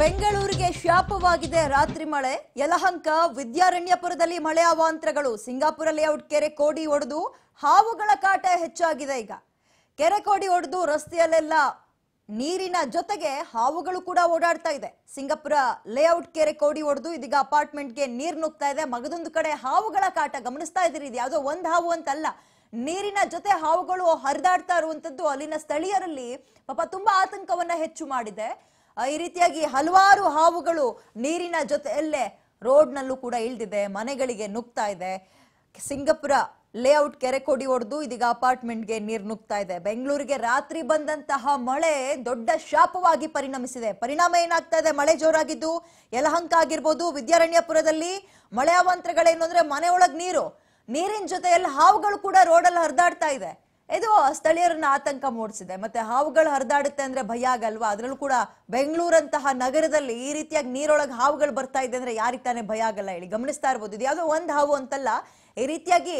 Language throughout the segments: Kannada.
ಬೆಂಗಳೂರಿಗೆ ಶಾಪವಾಗಿದೆ ರಾತ್ರಿ ಮಳೆ ಯಲಹಂಕ ವಿದ್ಯಾರಣ್ಯಪುರದಲ್ಲಿ ಮಳೆ ಅವಾಂತರಗಳು ಸಿಂಗಾಪುರ ಲೇಔಟ್ ಕೆರೆ ಕೋಡಿ ಒಡೆದು ಹಾವುಗಳ ಕಾಟ ಹೆಚ್ಚಾಗಿದೆ ಈಗ ಕೆರೆ ಕೋಡಿ ಒಡೆದು ರಸ್ತೆಯಲ್ಲೆಲ್ಲ ನೀರಿನ ಜೊತೆಗೆ ಹಾವುಗಳು ಕೂಡ ಓಡಾಡ್ತಾ ಇದೆ ಸಿಂಗಾಪುರ ಲೇಔಟ್ ಕೆರೆ ಕೋಡಿ ಒಡೆದು ಇದೀಗ ಅಪಾರ್ಟ್ಮೆಂಟ್ಗೆ ನೀರು ನುಗ್ತಾ ಇದೆ ಮಗದೊಂದು ಕಡೆ ಹಾವುಗಳ ಕಾಟ ಗಮನಿಸ್ತಾ ಇದ್ದೀರಿ ಇದು ಯಾವುದೋ ಒಂದು ಹಾವು ಅಂತಲ್ಲ ನೀರಿನ ಜೊತೆ ಹಾವುಗಳು ಹರಿದಾಡ್ತಾ ಇರುವಂತದ್ದು ಅಲ್ಲಿನ ಸ್ಥಳೀಯರಲ್ಲಿ ಪಾಪ ತುಂಬಾ ಆತಂಕವನ್ನ ಹೆಚ್ಚು ಮಾಡಿದೆ ಈ ರೀತಿಯಾಗಿ ಹಲವಾರು ಹಾವುಗಳು ನೀರಿನ ಜೊತೆಯಲ್ಲೇ ರೋಡ್ನಲ್ಲೂ ಕೂಡ ಇಳಿದಿದೆ ಮನೆಗಳಿಗೆ ನುಗ್ತಾ ಇದೆ ಸಿಂಗಪುರ ಲೇಔಟ್ ಕೆರೆ ಕೊಡಿ ಹೊಡೆದು ಇದೀಗ ಅಪಾರ್ಟ್ಮೆಂಟ್ಗೆ ನೀರು ನುಗ್ತಾ ಇದೆ ಬೆಂಗಳೂರಿಗೆ ರಾತ್ರಿ ಬಂದಂತಹ ಮಳೆ ದೊಡ್ಡ ಶಾಪವಾಗಿ ಪರಿಣಮಿಸಿದೆ ಪರಿಣಾಮ ಏನಾಗ್ತಾ ಇದೆ ಮಳೆ ಜೋರಾಗಿದ್ದು ಯಲಹಂಕ ಆಗಿರ್ಬೋದು ವಿದ್ಯಾರಣ್ಯಪುರದಲ್ಲಿ ಮಳೆಯಾವಂತರಗಳೇನು ಅಂದ್ರೆ ಮನೆ ಒಳಗೆ ನೀರು ನೀರಿನ ಜೊತೆಯಲ್ಲಿ ಹಾವುಗಳು ಕೂಡ ರೋಡಲ್ಲಿ ಹರಿದಾಡ್ತಾ ಇದೆ ಇದು ಸ್ಥಳೀಯರನ್ನ ಆತಂಕ ಮೂಡಿಸಿದೆ ಮತ್ತೆ ಹಾವುಗಳು ಹರಿದಾಡುತ್ತೆ ಅಂದ್ರೆ ಭಯ ಆಗಲ್ವಾ ಅದರಲ್ಲೂ ಕೂಡ ಬೆಂಗಳೂರಂತಹ ನಗರದಲ್ಲಿ ಈ ರೀತಿಯಾಗಿ ನೀರೊಳಗೆ ಹಾವುಗಳು ಬರ್ತಾ ಇದೆ ಅಂದ್ರೆ ಯಾರಿಗೆ ತಾನೇ ಭಯ ಆಗಲ್ಲ ಹೇಳಿ ಗಮನಿಸ್ತಾ ಇರ್ಬೋದು ಇದು ಯಾವುದೋ ಒಂದು ಹಾವು ಅಂತಲ್ಲ ಈ ರೀತಿಯಾಗಿ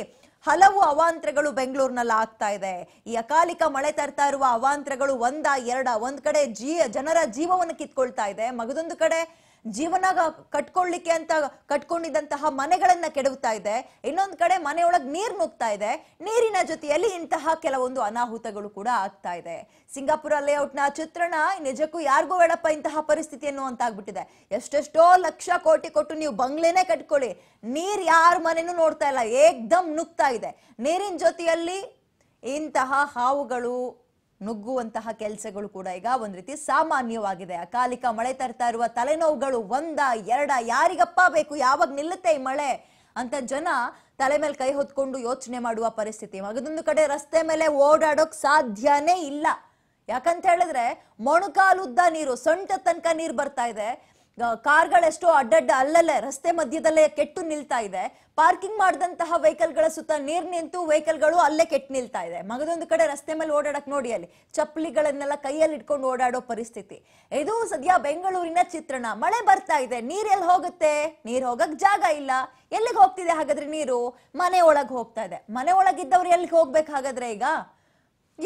ಹಲವು ಅವಾಂತರಗಳು ಬೆಂಗಳೂರಿನಲ್ಲಿ ಆಗ್ತಾ ಇದೆ ಈ ಅಕಾಲಿಕ ಮಳೆ ತರ್ತಾ ಇರುವ ಅವಾಂತರಗಳು ಒಂದ ಎರಡ ಒಂದ್ ಕಡೆ ಜೀ ಜನರ ಜೀವವನ್ನು ಕಿತ್ಕೊಳ್ತಾ ಇದೆ ಮಗದೊಂದು ಕಡೆ ಜೀವನ ಕಟ್ಕೊಳ್ಳಿಕ್ಕೆ ಅಂತ ಕಟ್ಕೊಂಡಿದ್ದಂತಹ ಮನೆಗಳನ್ನ ಕೆಡವುತ್ತಾ ಇದೆ ಇನ್ನೊಂದು ಕಡೆ ಮನೆಯೊಳಗೆ ನೀರು ನುಗ್ತಾ ಇದೆ ನೀರಿನ ಜೊತೆಯಲ್ಲಿ ಇಂತಹ ಕೆಲವೊಂದು ಅನಾಹುತಗಳು ಕೂಡ ಆಗ್ತಾ ಇದೆ ಸಿಂಗಾಪುರ ಲೇಔಟ್ನ ಚಿತ್ರಣ ನಿಜಕ್ಕೂ ಯಾರಿಗೂ ಬೇಡಪ್ಪ ಇಂತಹ ಪರಿಸ್ಥಿತಿ ಆಗ್ಬಿಟ್ಟಿದೆ ಎಷ್ಟೆಷ್ಟೋ ಲಕ್ಷ ಕೋಟಿ ಕೊಟ್ಟು ನೀವು ಬಂಗ್ಲೆನೇ ಕಟ್ಕೊಳ್ಳಿ ನೀರ್ ಯಾರ ಮನೆನೂ ನೋಡ್ತಾ ಇಲ್ಲ ಏಕ್ದಮ್ ನುಗ್ತಾ ಇದೆ ನೀರಿನ ಜೊತೆಯಲ್ಲಿ ಇಂತಹ ಹಾವುಗಳು ನುಗ್ಗುವಂತಹ ಕೆಲಸಗಳು ಕೂಡ ಈಗ ಒಂದು ರೀತಿ ಸಾಮಾನ್ಯವಾಗಿದೆ ಅಕಾಲಿಕ ಮಳೆ ತರ್ತಾ ಇರುವ ತಲೆನೋವುಗಳು ಒಂದ ಎರಡ ಯಾರಿಗಪ್ಪ ಬೇಕು ಯಾವಾಗ ನಿಲ್ಲುತ್ತೆ ಈ ಮಳೆ ಅಂತ ಜನ ತಲೆ ಮೇಲೆ ಕೈ ಹೊತ್ಕೊಂಡು ಯೋಚನೆ ಮಾಡುವ ಪರಿಸ್ಥಿತಿ ಮಗದೊಂದು ಕಡೆ ರಸ್ತೆ ಮೇಲೆ ಓಡಾಡೋಕ್ ಸಾಧ್ಯನೇ ಇಲ್ಲ ಯಾಕಂತ ಹೇಳಿದ್ರೆ ಮೊಣಕಾಲುದ್ದ ನೀರು ಸೊಂಟ ತನಕ ನೀರು ಬರ್ತಾ ಇದೆ ಕಾರ್ಗಳೆಷ್ಟೋ ಅಡ್ಡಡ್ಡ ಅಲ್ಲಲ್ಲೇ ರಸ್ತೆ ಮಧ್ಯದಲ್ಲೇ ಕೆಟ್ಟು ನಿಲ್ತಾ ಇದೆ ಪಾರ್ಕಿಂಗ್ ಮಾಡಿದಂತಹ ವೆಹಿಕಲ್ಗಳ ಸುತ್ತ ನೀರ್ ನಿಂತು ವೆಹಿಕಲ್ಗಳು ಅಲ್ಲೇ ಕೆಟ್ಟು ನಿಲ್ತಾ ಇದೆ ಮಗದೊಂದು ಕಡೆ ರಸ್ತೆ ಮೇಲೆ ಓಡಾಡಕ್ ನೋಡಿ ಅಲ್ಲಿ ಚಪ್ಪಲಿಗಳನ್ನೆಲ್ಲ ಕೈಯಲ್ಲಿ ಇಟ್ಕೊಂಡು ಓಡಾಡೋ ಪರಿಸ್ಥಿತಿ ಇದು ಸದ್ಯ ಬೆಂಗಳೂರಿನ ಚಿತ್ರಣ ಮಳೆ ಬರ್ತಾ ಇದೆ ನೀರೆಲ್ಲಿ ಹೋಗುತ್ತೆ ನೀರ್ ಹೋಗಕ್ ಜಾಗ ಇಲ್ಲ ಎಲ್ಲಿಗೆ ಹೋಗ್ತಿದೆ ಹಾಗಾದ್ರೆ ನೀರು ಮನೆ ಒಳಗೆ ಹೋಗ್ತಾ ಇದೆ ಮನೆ ಒಳಗಿದ್ದವ್ರು ಎಲ್ಲಿಗೆ ಹೋಗ್ಬೇಕು ಹಾಗಾದ್ರೆ ಈಗ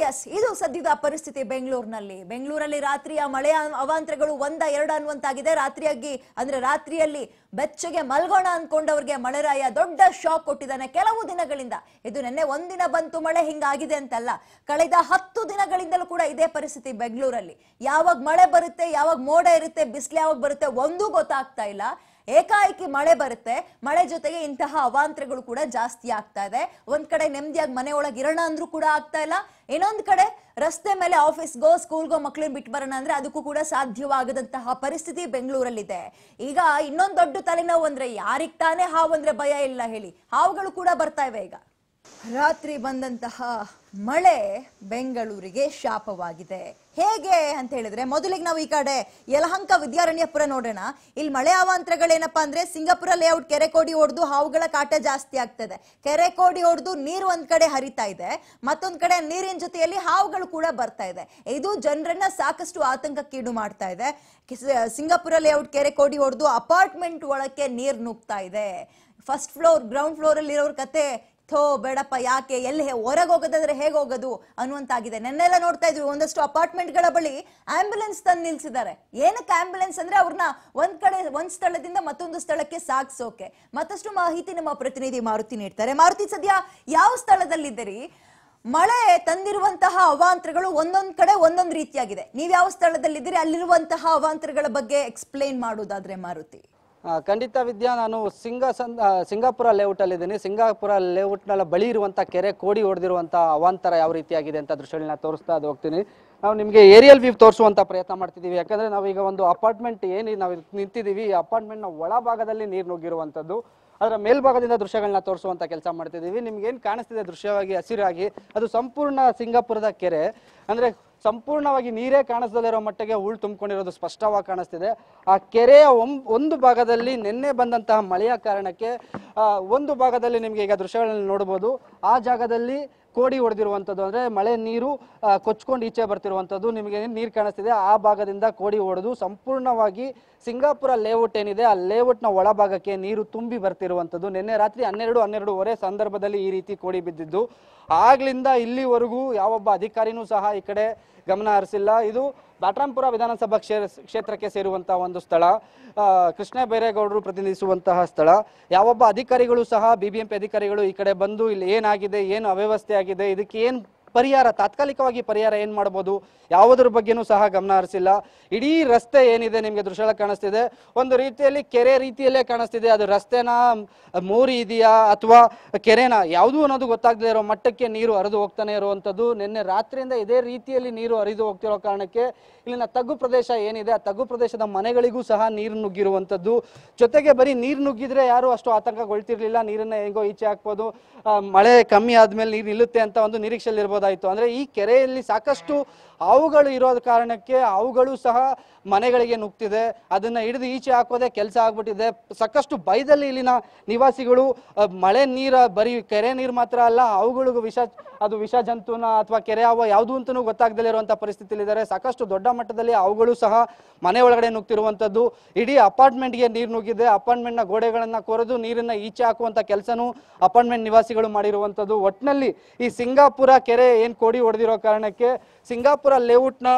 ಎಸ್ ಇದು ಸದ್ಯದ ಪರಿಸ್ಥಿತಿ ಬೆಂಗಳೂರಿನಲ್ಲಿ ಬೆಂಗಳೂರಲ್ಲಿ ರಾತ್ರಿಯ ಮಳೆ ಅವಾಂತರಗಳು ಒಂದ ಎರಡ ಅನ್ನುವಂತಾಗಿದೆ ರಾತ್ರಿಯಾಗಿ ಅಂದ್ರೆ ರಾತ್ರಿಯಲ್ಲಿ ಬೆಚ್ಚಗೆ ಮಲ್ಗೋಣ ಅನ್ಕೊಂಡವ್ರಿಗೆ ಮಳೆರಾಯ ದೊಡ್ಡ ಶಾಕ್ ಕೊಟ್ಟಿದ್ದಾನೆ ಕೆಲವು ದಿನಗಳಿಂದ ಇದು ನಿನ್ನೆ ಒಂದಿನ ಬಂತು ಮಳೆ ಹಿಂಗಾಗಿದೆ ಅಂತಲ್ಲ ಕಳೆದ ಹತ್ತು ದಿನಗಳಿಂದಲೂ ಕೂಡ ಇದೇ ಪರಿಸ್ಥಿತಿ ಬೆಂಗಳೂರಲ್ಲಿ ಯಾವಾಗ ಮಳೆ ಬರುತ್ತೆ ಯಾವಾಗ ಮೋಡ ಇರುತ್ತೆ ಬಿಸಿಲು ಯಾವಾಗ ಬರುತ್ತೆ ಒಂದೂ ಗೊತ್ತಾಗ್ತಾ ಇಲ್ಲ ಏಕಾಏಕಿ ಮಳೆ ಬರುತ್ತೆ ಮಳೆ ಜೊತೆಗೆ ಇಂತಹ ಅವಾಂತರಗಳು ಕೂಡ ಜಾಸ್ತಿ ಆಗ್ತಾ ಇದೆ ಒಂದ್ ಕಡೆ ನೆಮ್ಮದಿಯಾಗಿ ಮನೆ ಒಳಗೆ ಇರೋಣ ಅಂದ್ರೂ ಕೂಡ ಆಗ್ತಾ ಇಲ್ಲ ಇನ್ನೊಂದ್ ಕಡೆ ರಸ್ತೆ ಮೇಲೆ ಆಫೀಸ್ಗೋ ಸ್ಕೂಲ್ಗೋ ಮಕ್ಕಳನ್ನ ಬಿಟ್ಟು ಬರೋಣ ಅಂದ್ರೆ ಅದಕ್ಕೂ ಕೂಡ ಸಾಧ್ಯವಾಗದಂತಹ ಪರಿಸ್ಥಿತಿ ಬೆಂಗಳೂರಲ್ಲಿದೆ ಈಗ ಇನ್ನೊಂದು ದೊಡ್ಡ ತಲೆನೋವು ಅಂದ್ರೆ ಯಾರಿಗ್ ತಾನೇ ಹಾವು ಅಂದ್ರೆ ಭಯ ಇಲ್ಲ ಹೇಳಿ ಹಾವುಗಳು ಕೂಡ ಬರ್ತಾ ಇವೆ ಈಗ ರಾತ್ರಿ ಬಂದಂತಹ ಮಳೆ ಬೆಂಗಳೂರಿಗೆ ಶಾಪವಾಗಿದೆ ಹೇಗೆ ಅಂತ ಹೇಳಿದ್ರೆ ಮೊದಲಿಗೆ ನಾವು ಈ ಕಡೆ ಯಲಹಂಕ ವಿದ್ಯಾರಣ್ಯಪುರ ನೋಡೋಣ ಇಲ್ಲಿ ಮಳೆ ಅವಾಂತರಗಳೇನಪ್ಪ ಅಂದ್ರೆ ಸಿಂಗಾಪುರ ಲೇಔಟ್ ಕೆರೆ ಕೋಡಿ ಹೊಡೆದು ಹಾವುಗಳ ಕಾಟ ಜಾಸ್ತಿ ಆಗ್ತದೆ ಕೆರೆ ಕೋಡಿ ಹೊಡೆದು ನೀರು ಒಂದ್ ಕಡೆ ಹರಿತಾ ಇದೆ ಮತ್ತೊಂದ್ ಕಡೆ ನೀರಿನ ಜೊತೆಯಲ್ಲಿ ಹಾವುಗಳು ಕೂಡ ಬರ್ತಾ ಇದೆ ಇದು ಜನರನ್ನ ಸಾಕಷ್ಟು ಆತಂಕಕ್ಕೀಡು ಮಾಡ್ತಾ ಇದೆ ಸಿಂಗಾಪುರ ಲೇಔಟ್ ಕೆರೆ ಕೋಡಿ ಹೊಡೆದು ಅಪಾರ್ಟ್ಮೆಂಟ್ ಒಳಕ್ಕೆ ನೀರು ನುಗ್ತಾ ಇದೆ ಫಸ್ಟ್ ಫ್ಲೋರ್ ಗ್ರೌಂಡ್ ಫ್ಲೋರ್ ಅಲ್ಲಿ ಇರೋರ್ ಕತೆ ಥೋ ಬೇಡಪ್ಪ ಯಾಕೆ ಎಲ್ಲಿ ಹೊರಗೆ ಹೋಗೋದಾದ್ರೆ ಹೇಗೆ ಹೋಗೋದು ಅನ್ನುವಂತಾಗಿದೆ ನೆನ್ನೆಲ್ಲ ನೋಡ್ತಾ ಇದ್ವಿ ಒಂದಷ್ಟು ಅಪಾರ್ಟ್ಮೆಂಟ್ಗಳ ಬಳಿ ಆಂಬ್ಯುಲೆನ್ಸ್ ತಂದು ನಿಲ್ಸಿದ್ದಾರೆ ಏನಕ್ಕೆ ಆಂಬ್ಯುಲೆನ್ಸ್ ಅಂದ್ರೆ ಅವ್ರನ್ನ ಒಂದು ಕಡೆ ಒಂದು ಸ್ಥಳದಿಂದ ಮತ್ತೊಂದು ಸ್ಥಳಕ್ಕೆ ಸಾಗಿಸೋಕೆ ಮತ್ತಷ್ಟು ಮಾಹಿತಿ ನಮ್ಮ ಪ್ರತಿನಿಧಿ ಮಾರುತಿ ನೀಡ್ತಾರೆ ಮಾರುತಿ ಸದ್ಯ ಯಾವ ಸ್ಥಳದಲ್ಲಿದ್ದೀರಿ ಮಳೆ ತಂದಿರುವಂತಹ ಅವಾಂತರಗಳು ಒಂದೊಂದು ಕಡೆ ಒಂದೊಂದು ರೀತಿಯಾಗಿದೆ ನೀವು ಯಾವ ಸ್ಥಳದಲ್ಲಿದ್ದೀರಿ ಅಲ್ಲಿರುವಂತಹ ಅವಾಂತರಗಳ ಬಗ್ಗೆ ಎಕ್ಸ್ಪ್ಲೇನ್ ಮಾಡೋದಾದರೆ ಮಾರುತಿ ಖಂಡಿತ ವಿದ್ಯಾ ನಾನು ಸಿಂಗ ಸಂದ ಸಿಂಗಾಪುರ ಲೇಔಟಲ್ಲಿದ್ದೀನಿ ಸಿಂಗಾಪುರ ಲೇಔಟ್ನೆಲ್ಲ ಬಳಿ ಇರುವಂಥ ಕೆರೆ ಕೋಡಿ ಹೊಡೆದಿರುವಂಥ ಅವಾಂತರ ಯಾವ ರೀತಿಯಾಗಿದೆ ಅಂತ ದೃಶ್ಯಗಳನ್ನ ತೋರಿಸ್ತಾ ಅದು ಹೋಗ್ತೀನಿ ನಾವು ನಿಮಗೆ ಏರಿಯಲ್ ವ್ಯೂ ತೋರಿಸುವಂಥ ಪ್ರಯತ್ನ ಮಾಡ್ತಿದ್ದೀವಿ ಯಾಕಂದರೆ ನಾವೀಗ ಒಂದು ಅಪಾರ್ಟ್ಮೆಂಟ್ ಏನು ನಾವು ನಿಂತಿದ್ದೀವಿ ಈ ಅಪಾರ್ಟ್ಮೆಂಟ್ನ ಒಳಭಾಗದಲ್ಲಿ ನೀರು ನುಗ್ಗಿರುವಂಥದ್ದು ಅದರ ಮೇಲ್ಭಾಗದಿಂದ ದೃಶ್ಯಗಳನ್ನ ತೋರಿಸುವಂಥ ಕೆಲಸ ಮಾಡ್ತಿದ್ದೀವಿ ನಿಮ್ಗೆ ಏನು ಕಾಣಿಸ್ತಿದೆ ದೃಶ್ಯವಾಗಿ ಹಸಿರಾಗಿ ಅದು ಸಂಪೂರ್ಣ ಸಿಂಗಾಪುರದ ಕೆರೆ ಅಂದರೆ ಸಂಪೂರ್ಣವಾಗಿ ನೀರೇ ಕಾಣಿಸ್ದಲ್ಲಿರೋ ಮಟ್ಟಿಗೆ ಹೂಳು ತುಂಬಿಕೊಂಡಿರೋದು ಸ್ಪಷ್ಟವಾಗಿ ಕಾಣಿಸ್ತಿದೆ ಆ ಕೆರೆಯ ಒಂದು ಭಾಗದಲ್ಲಿ ನಿನ್ನೆ ಬಂದಂತಹ ಮಳೆಯ ಕಾರಣಕ್ಕೆ ಒಂದು ಭಾಗದಲ್ಲಿ ನಿಮಗೆ ಈಗ ದೃಶ್ಯಗಳಲ್ಲಿ ನೋಡ್ಬೋದು ಆ ಜಾಗದಲ್ಲಿ ಕೋಡಿ ಹೊಡೆದಿರುವಂಥದ್ದು ಅಂದರೆ ಮಳೆ ನೀರು ಕೊಚ್ಕೊಂಡು ಈಚೆ ಬರ್ತಿರುವಂಥದ್ದು ನಿಮಗೆ ನೀರು ಕಾಣಿಸ್ತಿದೆ ಆ ಭಾಗದಿಂದ ಕೋಡಿ ಹೊಡೆದು ಸಂಪೂರ್ಣವಾಗಿ ಸಿಂಗಾಪುರ ಲೇಔಟ್ ಏನಿದೆ ಆ ಲೇಔಟ್ನ ಒಳಭಾಗಕ್ಕೆ ನೀರು ತುಂಬಿ ಬರ್ತಿರುವಂಥದ್ದು ನಿನ್ನೆ ರಾತ್ರಿ ಹನ್ನೆರಡು ಹನ್ನೆರಡುವರೆ ಸಂದರ್ಭದಲ್ಲಿ ಈ ರೀತಿ ಕೋಡಿ ಬಿದ್ದಿದ್ದು ಆಗ್ಲಿಂದ ಇಲ್ಲಿವರೆಗೂ ಯಾವೊಬ್ಬ ಅಧಿಕಾರಿನೂ ಸಹ ಈ ಕಡೆ ಗಮನ ಹರಿಸಿಲ್ಲ ಇದು ಬ್ಯಾಟ್ರಾಂಪುರ ವಿಧಾನಸಭಾ ಕ್ಷೇತ್ರಕ್ಕೆ ಸೇರುವಂತಹ ಒಂದು ಸ್ಥಳ ಕೃಷ್ಣ ಬೈರೇಗೌಡರು ಪ್ರತಿನಿಧಿಸುವಂತಹ ಸ್ಥಳ ಯಾವೊಬ್ಬ ಅಧಿಕಾರಿಗಳು ಸಹ ಬಿಬಿಎಂಪಿ ಅಧಿಕಾರಿಗಳು ಈ ಕಡೆ ಬಂದು ಇಲ್ಲಿ ಏನಾಗಿದೆ ಏನು ಅವ್ಯವಸ್ಥೆ ಆಗಿದೆ ಇದಕ್ಕೆ ಏನು ಪರಿಹಾರ ತಾತ್ಕಾಲಿಕವಾಗಿ ಪರಿಹಾರ ಏನು ಮಾಡ್ಬೋದು ಯಾವುದ್ರ ಬಗ್ಗೆನೂ ಸಹ ಗಮನ ಹರಿಸಿಲ್ಲ ಇಡೀ ರಸ್ತೆ ಏನಿದೆ ನಿಮಗೆ ದೃಶ್ಯ ಕಾಣಿಸ್ತಿದೆ ಒಂದು ರೀತಿಯಲ್ಲಿ ಕೆರೆ ರೀತಿಯಲ್ಲೇ ಕಾಣಿಸ್ತಿದೆ ಅದು ರಸ್ತೆನ ಮೋರಿ ಇದೆಯಾ ಅಥವಾ ಕೆರೆನ ಯಾವುದು ಅನ್ನೋದು ಗೊತ್ತಾಗದೇ ಇರೋ ಮಟ್ಟಕ್ಕೆ ನೀರು ಹರಿದು ಹೋಗ್ತಾನೆ ಇರುವಂಥದ್ದು ನಿನ್ನೆ ರಾತ್ರಿಯಿಂದ ಇದೇ ರೀತಿಯಲ್ಲಿ ನೀರು ಹರಿದು ಹೋಗ್ತಿರೋ ಕಾರಣಕ್ಕೆ ಇಲ್ಲಿನ ತಗ್ಗು ಪ್ರದೇಶ ಏನಿದೆ ಆ ತಗ್ಗು ಪ್ರದೇಶದ ಮನೆಗಳಿಗೂ ಸಹ ನೀರು ನುಗ್ಗಿರುವಂಥದ್ದು ಜೊತೆಗೆ ಬರೀ ನೀರು ನುಗ್ಗಿದ್ರೆ ಯಾರು ಅಷ್ಟು ಆತಂಕಗೊಳ್ತಿರ್ಲಿಲ್ಲ ನೀರನ್ನ ಹೆಂಗೋ ಈಚೆ ಹಾಕ್ಬೋದು ಮಳೆ ಕಮ್ಮಿ ಆದ್ಮೇಲೆ ನೀರು ನಿಲ್ಲುತ್ತೆ ಅಂತ ಒಂದು ನಿರೀಕ್ಷೆಯಲ್ಲಿ ಇರ್ಬೋದು ಆಯಿತು ಅಂದರೆ ಈ ಕೆರೆಯಲ್ಲಿ ಸಾಕಷ್ಟು ಹಾವುಗಳು ಇರೋದ ಕಾರಣಕ್ಕೆ ಅವುಗಳು ಸಹ ಮನೆಗಳಿಗೆ ನುಗ್ತಿದೆ ಅದನ್ನು ಹಿಡಿದು ಈಚೆ ಹಾಕೋದೇ ಕೆಲಸ ಆಗ್ಬಿಟ್ಟಿದೆ ಸಾಕಷ್ಟು ಬೈದಲ್ಲಿ ಇಲ್ಲಿನ ನಿವಾಸಿಗಳು ಮಳೆ ನೀರ ಬರೀ ಕೆರೆ ನೀರು ಮಾತ್ರ ಅಲ್ಲ ಅವುಗಳಿಗೂ ವಿಷ ಅದು ವಿಷ ಜಂತುನ ಅಥವಾ ಕೆರೆ ಹಾವು ಯಾವುದು ಅಂತಲೂ ಗೊತ್ತಾಗದಲ್ಲೇ ಇರುವಂಥ ಪರಿಸ್ಥಿತಿಯಲ್ಲಿದ್ದಾರೆ ಸಾಕಷ್ಟು ದೊಡ್ಡ ಮಟ್ಟದಲ್ಲಿ ಅವುಗಳು ಸಹ ಮನೆ ಒಳಗಡೆ ನುಗ್ತಿರುವಂಥದ್ದು ಇಡೀ ಅಪಾರ್ಟ್ಮೆಂಟ್ಗೆ ನೀರು ನುಗ್ಗಿದೆ ಅಪಾರ್ಟ್ಮೆಂಟ್ನ ಗೋಡೆಗಳನ್ನು ಕೊರೆದು ನೀರನ್ನು ಈಚೆ ಹಾಕುವಂಥ ಕೆಲಸನೂ ಅಪಾರ್ಟ್ಮೆಂಟ್ ನಿವಾಸಿಗಳು ಮಾಡಿರುವಂಥದ್ದು ಒಟ್ಟಿನಲ್ಲಿ ಈ ಸಿಂಗಾಪುರ ಕೆರೆ ಏನು ಕೋಡಿ ಹೊಡೆದಿರೋ ಕಾರಣಕ್ಕೆ ಸಿಂಗಾಪುರ ಲೇಔಟ್ನ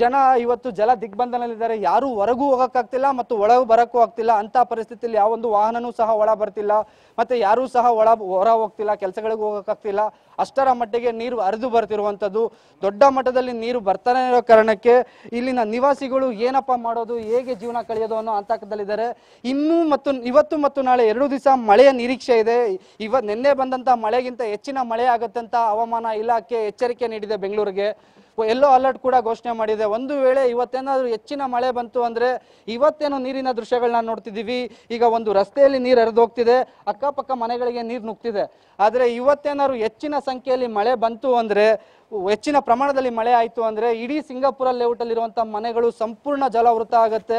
ಜನ ಇವತ್ತು ಜಲ ದಿಗ್ಬಂಧನಲ್ಲಿದ್ದಾರೆ ಯಾರೂ ಹೊರಗೂ ಹೋಗಕ್ಕಾಗ್ತಿಲ್ಲ ಮತ್ತು ಒಳಗೂ ಬರೋಕ್ಕೂ ಆಗ್ತಿಲ್ಲ ಅಂತ ಪರಿಸ್ಥಿತಿಯಲ್ಲಿ ಯಾವೊಂದು ವಾಹನನೂ ಸಹ ಒಳ ಬರ್ತಿಲ್ಲ ಮತ್ತು ಯಾರೂ ಸಹ ಒಳ ಹೊರ ಹೋಗ್ತಿಲ್ಲ ಕೆಲಸಗಳಿಗೆ ಹೋಗೋಕ್ಕಾಗ್ತಿಲ್ಲ ಅಷ್ಟರ ಮಟ್ಟಿಗೆ ನೀರು ಹರಿದು ಬರ್ತಿರುವಂಥದ್ದು ದೊಡ್ಡ ಮಟ್ಟದಲ್ಲಿ ನೀರು ಬರ್ತಾನೆ ಇರೋ ಕಾರಣಕ್ಕೆ ಇಲ್ಲಿನ ನಿವಾಸಿಗಳು ಏನಪ್ಪ ಮಾಡೋದು ಹೇಗೆ ಜೀವನ ಕಳೆಯೋದು ಅನ್ನೋ ಆತಂಕದಲ್ಲಿದ್ದಾರೆ ಇನ್ನೂ ಮತ್ತು ಇವತ್ತು ಮತ್ತು ನಾಳೆ ಎರಡು ದಿವಸ ಮಳೆಯ ನಿರೀಕ್ಷೆ ಇದೆ ಇವ ನಿನ್ನೆ ಬಂದಂಥ ಮಳೆಗಿಂತ ಹೆಚ್ಚಿನ ಮಳೆ ಆಗುತ್ತೆ ಹವಾಮಾನ ಇಲಾಖೆ ಎಚ್ಚರಿಕೆ ನೀಡಿದೆ ಬೆಂಗಳೂರಿಗೆ ಎಲ್ಲೋ ಅಲರ್ಟ್ ಕೂಡ ಘೋಷಣೆ ಮಾಡಿದೆ ಒಂದು ವೇಳೆ ಇವತ್ತೇನಾದರೂ ಹೆಚ್ಚಿನ ಮಳೆ ಬಂತು ಅಂದರೆ ಇವತ್ತೇನು ನೀರಿನ ದೃಶ್ಯಗಳನ್ನ ನೋಡ್ತಿದ್ದೀವಿ ಈಗ ಒಂದು ರಸ್ತೆಯಲ್ಲಿ ನೀರು ಹೋಗ್ತಿದೆ ಅಕ್ಕಪಕ್ಕ ಮನೆಗಳಿಗೆ ನೀರು ನುಗ್ತಿದೆ ಆದರೆ ಇವತ್ತೇನಾದ್ರು ಹೆಚ್ಚಿನ ಸಂಖ್ಯೆಯಲ್ಲಿ ಮಳೆ ಬಂತು ಅಂದರೆ ಹೆಚ್ಚಿನ ಪ್ರಮಾಣದಲ್ಲಿ ಮಳೆ ಆಯಿತು ಅಂದರೆ ಇಡೀ ಸಿಂಗಾಪುರ ಲೇಔಟಲ್ಲಿರುವಂಥ ಮನೆಗಳು ಸಂಪೂರ್ಣ ಜಲಾವೃತ ಆಗುತ್ತೆ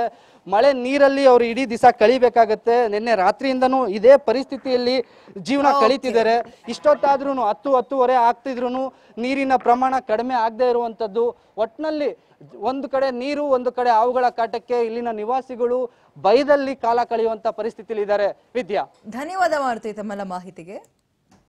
ಮಳೆ ನೀರಲ್ಲಿ ಅವರು ಇಡೀ ದಿವಸ ಕಳಿಬೇಕಾಗತ್ತೆ ನಿನ್ನೆ ರಾತ್ರಿಯಿಂದನೂ ಇದೇ ಪರಿಸ್ಥಿತಿಯಲ್ಲಿ ಜೀವನ ಕಳೀತಿದ್ದಾರೆ ಇಷ್ಟೊತ್ತಾದ್ರೂ ಹತ್ತು ಹತ್ತುವರೆ ಆಗ್ತಿದ್ರು ನೀರಿನ ಪ್ರಮಾಣ ಕಡಿಮೆ ಆಗದೆ ಇರುವಂಥದ್ದು ಒಟ್ಟಿನಲ್ಲಿ ಒಂದು ಕಡೆ ನೀರು ಒಂದು ಕಡೆ ಆವುಗಳ ಕಾಟಕ್ಕೆ ಇಲ್ಲಿನ ನಿವಾಸಿಗಳು ಭಯದಲ್ಲಿ ಕಾಲ ಕಳೆಯುವಂತ ಪರಿಸ್ಥಿತಿಯಲ್ಲಿ ಇದ್ದಾರೆ ವಿದ್ಯಾ ಧನ್ಯವಾದ ಮಾಡ್ತೀವಿ ತಮ್ಮೆಲ್ಲ ಮಾಹಿತಿಗೆ